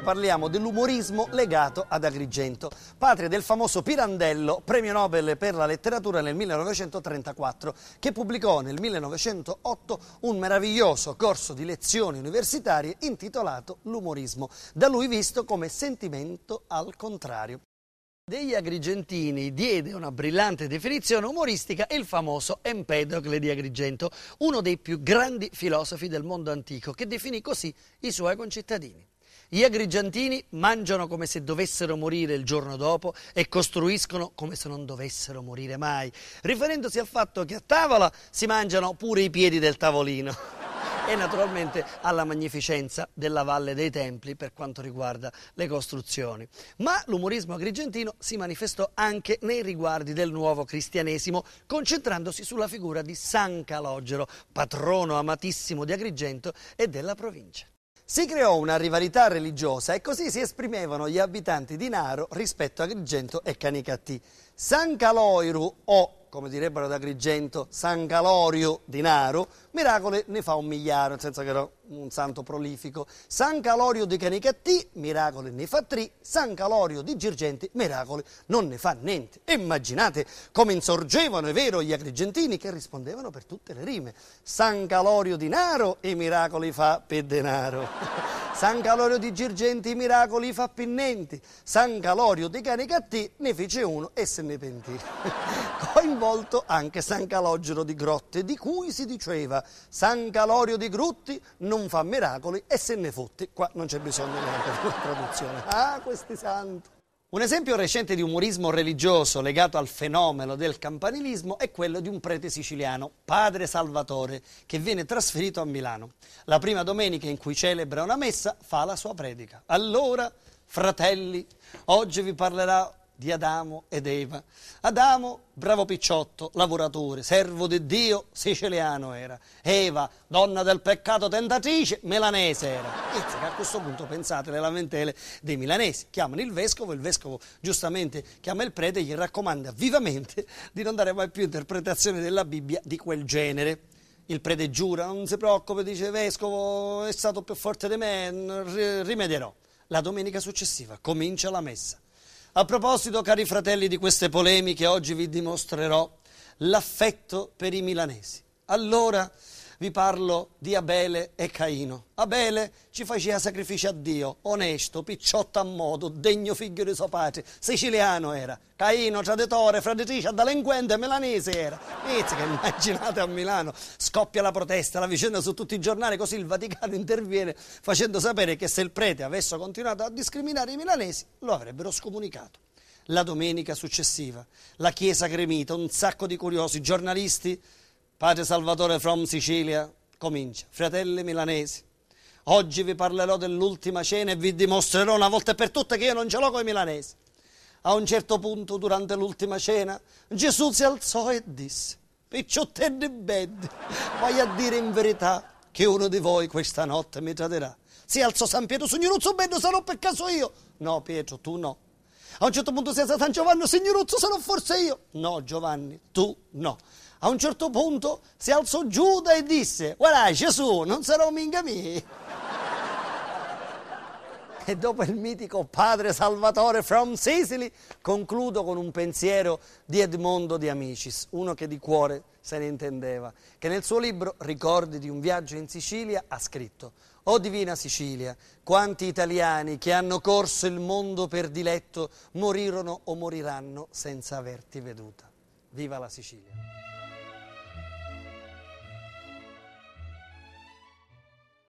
parliamo dell'umorismo legato ad Agrigento, patria del famoso Pirandello, premio Nobel per la letteratura nel 1934, che pubblicò nel 1908 un meraviglioso corso di lezioni universitarie intitolato L'umorismo, da lui visto come sentimento al contrario degli agrigentini diede una brillante definizione umoristica il famoso Empedocle di Agrigento, uno dei più grandi filosofi del mondo antico, che definì così i suoi concittadini. Gli agrigentini mangiano come se dovessero morire il giorno dopo e costruiscono come se non dovessero morire mai, riferendosi al fatto che a tavola si mangiano pure i piedi del tavolino e naturalmente alla magnificenza della Valle dei Templi per quanto riguarda le costruzioni. Ma l'umorismo agrigentino si manifestò anche nei riguardi del nuovo cristianesimo, concentrandosi sulla figura di San Calogero, patrono amatissimo di Agrigento e della provincia. Si creò una rivalità religiosa e così si esprimevano gli abitanti di Naro rispetto a Agrigento e Canicattì. San Caloiru o come direbbero da Agrigento, San Calorio denaro, miracoli ne fa un migliaio, nel senso che era un santo prolifico. San Calorio di Canicattì, miracoli ne fa tre, San Calorio di Girgenti, miracoli non ne fa niente. Immaginate come insorgevano, è vero, gli agrigentini che rispondevano per tutte le rime. San Calorio denaro e miracoli fa per denaro. San Calorio di Girgenti miracoli fa pinnenti, San Calorio di Canicattì ne fece uno e se ne pentì. Coinvolto anche San Calogero di Grotte, di cui si diceva San Calorio di Grutti non fa miracoli e se ne fotti. Qua non c'è bisogno neanche di una traduzione. Ah, questi santi! Un esempio recente di umorismo religioso legato al fenomeno del campanilismo è quello di un prete siciliano, Padre Salvatore, che viene trasferito a Milano. La prima domenica in cui celebra una messa fa la sua predica. Allora, fratelli, oggi vi parlerà di Adamo ed Eva. Adamo, bravo picciotto, lavoratore, servo di Dio, siciliano era. Eva, donna del peccato tentatrice, melanese era. E a questo punto pensate alle lamentele dei milanesi. Chiamano il vescovo, il vescovo giustamente chiama il prete e gli raccomanda vivamente di non dare mai più interpretazioni della Bibbia di quel genere. Il prete giura, non si preoccupi, dice vescovo, è stato più forte di me, rimedierò. La domenica successiva comincia la messa a proposito, cari fratelli, di queste polemiche, oggi vi dimostrerò l'affetto per i milanesi. Allora, vi parlo di Abele e Caino. Abele ci faceva sacrifici a Dio, onesto, picciotto a modo, degno figlio di suo padre, siciliano era. Caino, traditore, fraditrice, delinquente, melanese era. Inizia che immaginate a Milano, scoppia la protesta, la vicenda su tutti i giornali, così il Vaticano interviene facendo sapere che se il prete avesse continuato a discriminare i milanesi lo avrebbero scomunicato la domenica successiva. La chiesa gremita, un sacco di curiosi, giornalisti Padre Salvatore From Sicilia comincia. Fratelli milanesi, oggi vi parlerò dell'ultima cena e vi dimostrerò una volta per tutte che io non ce l'ho con i milanesi. A un certo punto, durante l'ultima cena, Gesù si alzò e disse, picciottenne vai a dire in verità che uno di voi questa notte mi tradirà. Si alzò San Pietro, signoruzzo bello, sarò per caso io. No Pietro, tu no. A un certo punto si alzò San Giovanni, signoruzzo sarò forse io. No Giovanni, tu no. A un certo punto si alzò Giuda e disse, guarda Gesù, non sarò minga mia. e dopo il mitico padre Salvatore from Sicily concludo con un pensiero di Edmondo di Amicis, uno che di cuore se ne intendeva, che nel suo libro Ricordi di un viaggio in Sicilia ha scritto O oh, divina Sicilia, quanti italiani che hanno corso il mondo per diletto morirono o moriranno senza averti veduta. Viva la Sicilia!